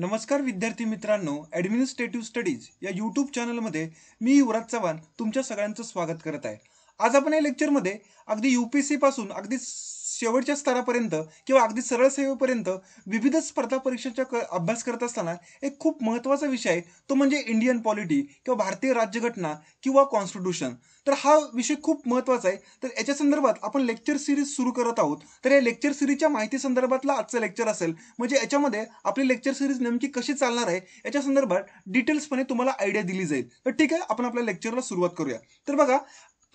नमस्कार विद्यार्थी मित्रांनो ॲडमिनिस्ट्रेटिव्ह स्टडीज या यूट्यूब चॅनलमध्ये मी युवराज चव्हाण तुमच्या सगळ्यांचं स्वागत करत आहे आज आपण या लेक्चरमध्ये अगदी यू पी सीपासून अगदी शेवटच्या स्तरापर्यंत किंवा अगदी सरळ सेवेपर्यंत विविध स्पर्धा परीक्षेचा क अभ्यास करत असताना एक खूप महत्त्वाचा विषय आहे तो म्हणजे इंडियन पॉलिटी किंवा भारतीय राज्यघटना किंवा कॉन्स्टिट्यूशन तर हा विषय खूप महत्त्वाचा आहे तर याच्या संदर्भात आपण लेक्चर सिरीज सुरू करत आहोत तर या लेक्चर सिरीजच्या माहिती संदर्भातला आजचं लेक्चर असेल म्हणजे याच्यामध्ये आपली लेक्चर सिरीज नेमकी कशी चालणार आहे याच्या संदर्भात डिटेल्सपणे तुम्हाला आयडिया दिली जाईल तर ठीक आहे आपण आपल्या लेक्चरला सुरुवात करूया तर बघा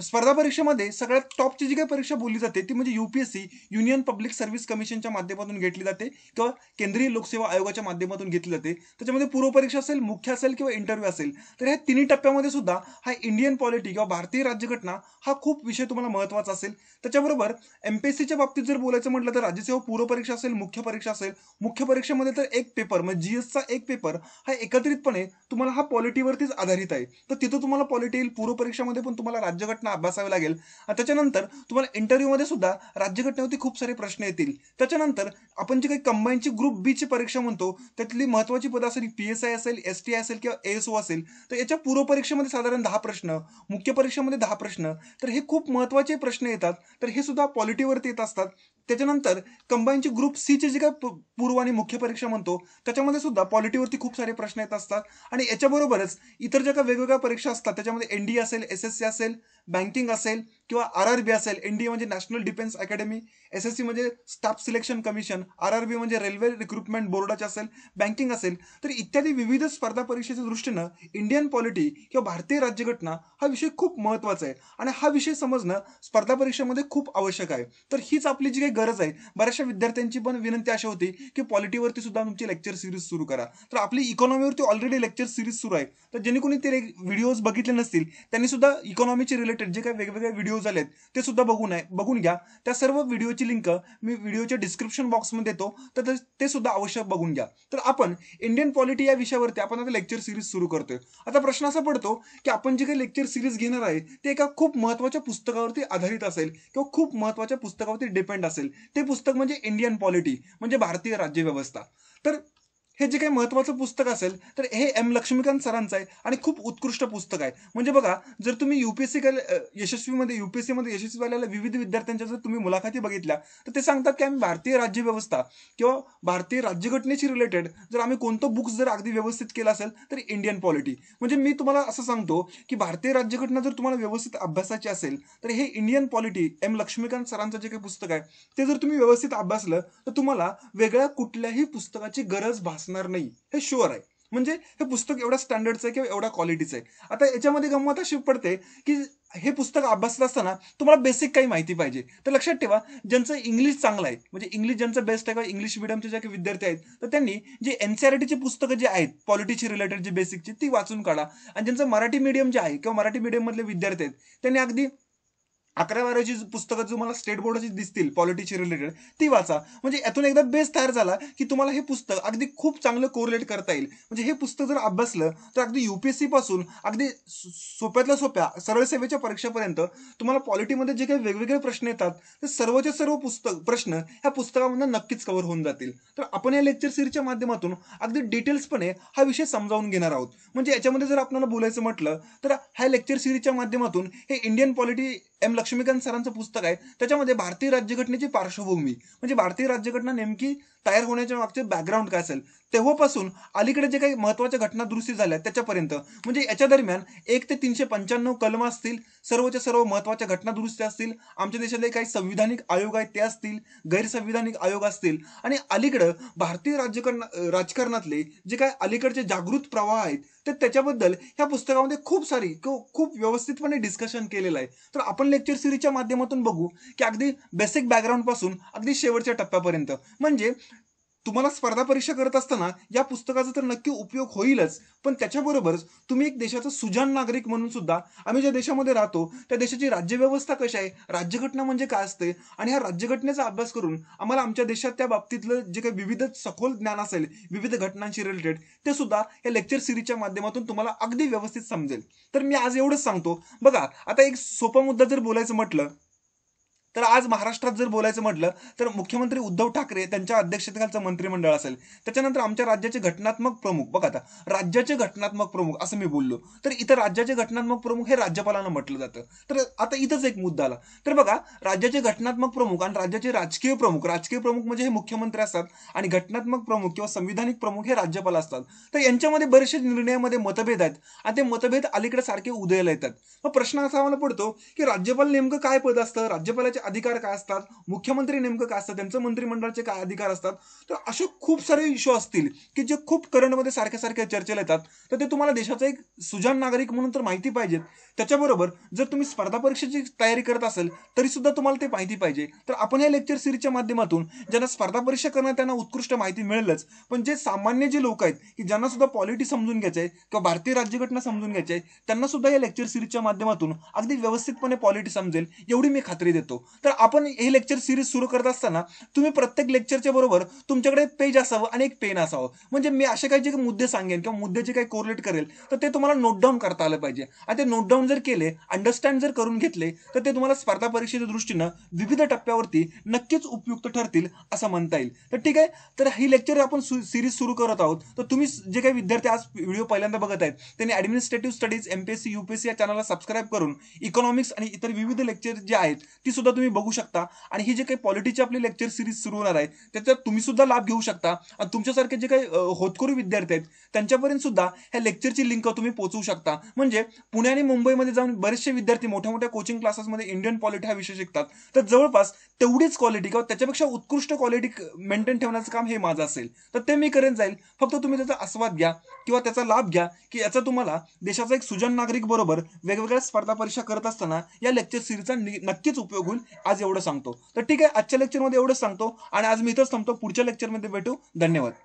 स्पर्धा परीक्षेमध्ये सगळ्यात टॉपची जी काही परीक्षा बोलली जाते ती म्हणजे युपीएससी युनियन पब्लिक सर्व्हिस कमिशनच्या माध्यमातून घेतली जाते किंवा केंद्रीय लोकसेवा आयोगाच्या माध्यमातून घेतली जाते त्याच्यामध्ये पूर्वपरीक्षा असेल मुख्य असेल किंवा इंटरव्ह्यू असेल तर ह्या तिन्ही टप्प्यामध्ये सुद्धा हा इंडियन पॉलिटी किंवा भारतीय राज्यघटना हा खूप विषय तुम्हाला महत्त्वाचा असेल त्याच्याबरोबर एमपीएससीच्या बाबतीत जर बोलायचं म्हटलं तर राज्यसेवा पूर्वपरीक्षा असेल मुख्य परीक्षा असेल मुख्य परीक्षेमध्ये तर एक पेपर म्हणजे जीएसचा एक पेपर हा एकत्रितपणे तुम्हाला हा पॉलिटीवरतीच आधारित आहे तर तिथं तुम्हाला पॉलिटी येईल पूर्वपरीक्षामध्ये पण तुम्हाला राज्यघटना प्रश्न अभ्यासावे लागेल त्याच्यानंतर तुम्हाला मध्ये सुद्धा राज्यघटनेवरती खूप सारे प्रश्न येतील त्याच्यानंतर आपण जी काही कंबाईनची ग्रुप बीची परीक्षा म्हणतो त्यातली महत्वाची पदं असेल पी एस आय असेल एस टी आय असेल किंवा एसओ असेल तर याच्या पूर्वपरीक्षेमध्ये साधारण दहा प्रश्न मुख्य परीक्षेमध्ये दहा प्रश्न तर हे खूप महत्वाचे प्रश्न येतात तर हे सुद्धा पॉलिटीवरती येत असतात त्याच्यानंतर कंबाईनची ग्रुप सीचे जे काय पूर्व आणि मुख्य परीक्षा म्हणतो त्याच्यामध्ये सुद्धा पॉलिटीवरती खूप सारे प्रश्न येत असतात आणि याच्याबरोबरच इतर ज्या काही वेगवेगळ्या परीक्षा असतात त्याच्यामध्ये एन डी असेल एस एस सी असेल बँकिंग असेल किंवा आर आर बी असेल एन डी म्हणजे national defence academy S S C म्हणजे staff selection commission R R B म्हणजे रेल्वे रिक्रुटमेंट बोर्डाचे असेल बँकिंग असेल तर इत्यादी विविध स्पर्धा परीक्षेच्या दृष्टीनं इंडियन पॉलिटी किंवा भारतीय राज्यघटना हा विषय खूप महत्त्वाचा आहे आणि हा विषय समजणं स्पर्धा परीक्षेमध्ये खूप आवश्यक आहे तर हीच आपली जी काही गरज आहे बऱ्याचशा विद्यार्थ्यांची पण विनंती अशी होती की पॉलिटीवरती सुद्धा तुमची लेक्चर सिरीज सुरू करा तर आपली इकॉनॉमीवरती ऑलरेडी लेक्चर सिरीज सुरू आहे तर ज्यांनी कोणी ते व्हिडिओज बघितले नसतील त्यांनी सुद्धा इकॉनॉमीचे रिलेटेड जे काही वेगवेगळे व्हिडिओज आलेत ते सुद्धा बघून आहे बघून घ्या त्या सर्व व्हिडिओची लिंक मी व्हिडिओच्या डिस्क्रिप्शन बॉक्समध्ये देतो तर ते सुद्धा अवश्य बघून घ्या तर आपण इंडियन पॉलिटी या विषयावरती आपण आता लेक्चर सिरीज सुरू करतोय आता प्रश्न असा पडतो की आपण जे काही लेक्चर सिरीज घेणार आहे ते एका खूप महत्वाच्या पुस्तकावरती आधारित असेल किंवा खूप महत्वाच्या पुस्तकावरती डिपेंड असेल असेल ते पुस्तक म्हणजे इंडियन पॉलिटी म्हणजे भारतीय राज्यव्यवस्था तर हे जे काही महत्त्वाचं पुस्तक असेल तर हे एम लक्ष्मीकांत सरांचं आहे आणि खूप उत्कृष्ट पुस्तक आहे म्हणजे बघा जर तुम्ही युपीएससी यशस्वीमध्ये युपीएससीमध्ये यशस्वी झालेल्या विविध विद्यार्थ्यांच्या जर तुम्ही मुलाखती बघितल्या तर ते सांगतात की आम्ही भारतीय राज्यव्यवस्था किंवा भारतीय राज्यघटनेशी रिलेटेड जर आम्ही कोणतं बुक्स जर अगदी व्यवस्थित केलं असेल तर इंडियन पॉलिटी म्हणजे मी तुम्हाला असं सांगतो की भारतीय राज्यघटना जर तुम्हाला व्यवस्थित अभ्यासाची असेल तर हे इंडियन पॉलिटी एम लक्ष्मीकांत सरांचं जे काही पुस्तक आहे ते जर तुम्ही व्यवस्थित अभ्यासलं तर तुम्हाला वेगळ्या कुठल्याही पुस्तकाची गरज भास असणार नाही हे शुअर आहे म्हणजे हे पुस्तक एवढ्या स्टँडर्डचं आहे किंवा एवढ्या क्वालिटीचं आहे आता याच्यामध्ये गमत अशी पडते की हे पुस्तक अभ्यासत असताना तुम्हाला बेसिक काही माहिती पाहिजे तर लक्षात ठेवा ज्यांचं इंग्लिश चांगलं आहे म्हणजे इंग्लिश ज्यांचं बेस्ट आहे किंवा इंग्लिश मिडियमचे जे काही विद्यार्थी आहेत तर त्यांनी जे एनसीआरटीची e पुस्तकं जे आहेत पॉलिटीशी रिलेटेड जे बेसिकची ती वाचून काढा आणि ज्यांचं मराठी मीडियम जे आहे किंवा मराठी मीडियममधले विद्यार्थी आहेत त्यांनी अगदी अकरा बाराची पुस्तकं तुम्हाला स्टेट बोर्डाची दिसतील पॉलिटीची रिलेटेड ती वाचा म्हणजे यातून एकदा बेस तयार झाला की तुम्हाला हे पुस्तक अगदी खूप चांगलं कोरिलेट करता येईल म्हणजे हे पुस्तक जर अभ्यासलं तर अगदी युपीएससी पासून अगदी सोप्यातल्या सोप्या सरळ सेवेच्या परीक्षेपर्यंत तुम्हाला पॉलिटीमध्ये जे काही वेगवेगळे प्रश्न येतात ते सर्वचे सर्व पुस्तक प्रश्न ह्या पुस्तकामधून नक्कीच कव्हर होऊन जातील तर आपण या लेक्चर सिरीजच्या माध्यमातून अगदी डिटेल्सपणे हा विषय समजावून घेणार आहोत म्हणजे याच्यामध्ये जर आपल्याला बोलायचं म्हटलं तर ह्या लेक्चर सिरीजच्या माध्यमातून हे इंडियन पॉलिटी एम लक्ष्मीकांत सरांचं पुस्तक आहे त्याच्यामध्ये भारतीय राज्यघटनेची पार्श्वभूमी म्हणजे भारतीय राज्यघटना नेमकी तयार होण्याच्या मागचे बॅकग्राऊंड काय असेल तेव्हापासून अलीकडे जे काही महत्वाच्या घटना दुरुस्ती झाल्या त्याच्यापर्यंत म्हणजे याच्या दरम्यान एक ते तीनशे पंच्याण्णव कलम असतील सर्वच्या सर्व महत्वाच्या घटना दुरुस्ती असतील आमच्या देशातले काही संविधानिक आयोग आहेत ते असतील गैरसंविधानिक आयोग असतील आणि अलीकडं भारतीय राज्यकरण राजकारणातले जे काय अलीकडचे जागृत प्रवाह आहेत तर त्याच्याबद्दल ह्या पुस्तकामध्ये खूप सारी खूप व्यवस्थितपणे डिस्कशन केलेलं आहे तर आपण लेक्चर सीरीजच्या सिरीजच्या माध्यमातून बघू की अगदी बेसिक पासून अगदी शेवटच्या टप्प्यापर्यंत म्हणजे तुम्हाला स्पर्धा परीक्षा करत असताना या पुस्तकाचा तर नक्की उपयोग होईलच पण त्याच्याबरोबरच तुम्ही एक देशाचा सुजान नागरिक म्हणून सुद्धा आम्ही ज्या देशामध्ये राहतो त्या देशाची राज्यव्यवस्था कशी आहे राज्यघटना म्हणजे काय असते आणि ह्या राज्यघटनेचा अभ्यास करून आम्हाला आमच्या देशात त्या बाबतीतलं जे काही विविध सखोल ज्ञान असेल विविध घटनांशी रिलेटेड ते सुद्धा या लेक्चर सिरीजच्या माध्यमातून तुम्हाला अगदी व्यवस्थित समजेल तर मी आज एवढंच सांगतो बघा आता एक सोपा मुद्दा जर बोलायचं म्हटलं तर आज महाराष्ट्रात जर बोलायचं म्हटलं तर मुख्यमंत्री उद्धव ठाकरे त्यांच्या अध्यक्षतेखालचं मंत्रिमंडळ असेल त्याच्यानंतर आमच्या राज्याचे घटनात्मक प्रमुख बघा आता राज्याचे घटनात्मक प्रमुख असं मी बोललो तर इथं राज्याचे घटनात्मक प्रमुख हे राज्यपालांना म्हटलं जातं तर आता इथंच एक मुद्दा आला तर बघा राज्याचे घटनात्मक प्रमुख आणि राज्याचे राजकीय प्रमुख राजकीय प्रमुख म्हणजे हे मुख्यमंत्री असतात आणि घटनात्मक प्रमुख किंवा संविधानिक प्रमुख हे राज्यपाल असतात तर यांच्यामध्ये बरेचसे निर्णयामध्ये मतभेद आहेत आणि ते मतभेद अलीकडे सारखे उदयाला येतात मग प्रश्न असा मला पडतो की राज्यपाल नेमकं काय पद असतं राज्यपालाच्या अधिकार काय असतात मुख्यमंत्री नेमकं काय असतात त्यांचं मंत्रिमंडळाचे काय अधिकार असतात तर असे खूप सारे इश्यू असतील की जे खूप करंटमध्ये सारख्या सारख्या चर्चेला येतात तर ते तुम्हाला देशाचा एक सुजान नागरिक म्हणून तर माहिती पाहिजेत त्याच्याबरोबर जर तुम्ही स्पर्धा परीक्षेची तयारी करत असेल तरी सुद्धा तुम्हाला ते माहिती पाहिजे तर आपण या लेक्चर सिरीजच्या माध्यमातून ज्यांना स्पर्धा परीक्षा करणं त्यांना उत्कृष्ट माहिती मिळेलच पण जे सामान्य जे लोक आहेत की ज्यांना सुद्धा पॉलिटी समजून घ्यायचं आहे किंवा भारतीय राज्यघटना समजून घ्यायची आहे त्यांना सुद्धा या लेक्चर सिरीजच्या माध्यमातून अगदी व्यवस्थितपणे पॉलिटी समजेल एवढी मी खात्री देतो तर आपण हे लेक्चर सिरीज सुरू करत असताना तुम्ही प्रत्येक लेक्चरच्या बरोबर तुमच्याकडे पेज असावं आणि एक पेन असावं म्हणजे मी असे काही जे मुद्दे सांगेन किंवा मुद्दे जे काही कोरिलेट करेल तर ते तुम्हाला नोट डाऊन करता आलं पाहिजे आणि ते नोट डाऊन जर केले अंडरस्टँड जर करून घेतले तर ते तुम्हाला स्पर्धा परीक्षेच्या दृष्टीनं विविध टप्प्यावरती नक्कीच उपयुक्त ठरतील असं म्हणता येईल तर ठीक आहे तर ही लेक्चर आपण सिरीज सुरू करत आहोत तर तुम्ही जे काही विद्यार्थी आज व्हिडिओ पहिल्यांदा बघत आहेत त्यांनी ॲडमिनिस्ट्रेटिव्ह स्टडीज एमपीएससी सी या चॅनलला सबस्क्राईब करून इकॉनॉमिक्स आणि इतर विविध लेक्चर जे आहेत ती सुद्धा तुम्ही तुम्ही बघू शकता आणि ही जे काही पॉलिटीची आपली लेक्चर सिरीज सुरू होणार आहे त्याच्यात तुम्ही सुद्धा लाभ घेऊ शकता आणि तुमच्यासारखे जे काही होतकरू विद्यार्थी आहेत त्यांच्यापर्यंत सुद्धा ह्या लेक्चरची लिंक तुम्ही पोहोचवू शकता म्हणजे पुणे आणि मुंबईमध्ये जाऊन बरेचसे विद्यार्थी मोठ्या मोठ्या कोचिंग क्लासेसमध्ये इंडियन पॉलिटी हा विषय शिकतात तर जवळपास तेवढीच क्वालिटी किंवा त्याच्यापेक्षा उत्कृष्ट क्वालिटी मेंटेन ठेवण्याचं काम हे माझं असेल तर ते मी करेन जाईल फक्त तुम्ही त्याचा आस्वाद घ्या किंवा त्याचा लाभ घ्या की याचा तुम्हाला देशाचा एक सुजन नागरिक बरोबर वेगवेगळ्या स्पर्धा परीक्षा करत असताना या लेक्चर सिरीजचा नक्कीच उपयोग होईल आज एवढं सांगतो तर ठीक आहे आजच्या लेक्चरमध्ये एवढंच सांगतो आणि आज मी इथंच थांबतो पुढच्या लेक्चरमध्ये भेटू धन्यवाद